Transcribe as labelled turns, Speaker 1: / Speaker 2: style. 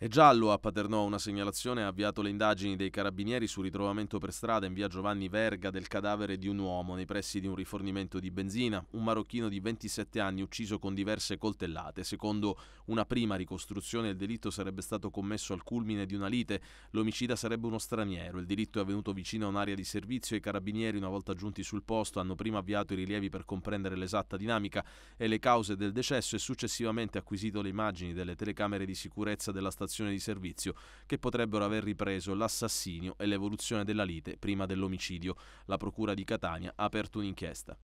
Speaker 1: È giallo a Paternò una segnalazione ha avviato le indagini dei carabinieri sul ritrovamento per strada in via Giovanni Verga del cadavere di un uomo nei pressi di un rifornimento di benzina, un marocchino di 27 anni ucciso con diverse coltellate. Secondo una prima ricostruzione il delitto sarebbe stato commesso al culmine di una lite, l'omicida sarebbe uno straniero, il delitto è avvenuto vicino a un'area di servizio e i carabinieri una volta giunti sul posto hanno prima avviato i rilievi per comprendere l'esatta dinamica e le cause del decesso e successivamente acquisito le immagini delle telecamere di sicurezza della stazione prestazione di servizio che potrebbero aver ripreso l'assassinio e l'evoluzione della lite prima dell'omicidio. La Procura di Catania ha aperto un'inchiesta.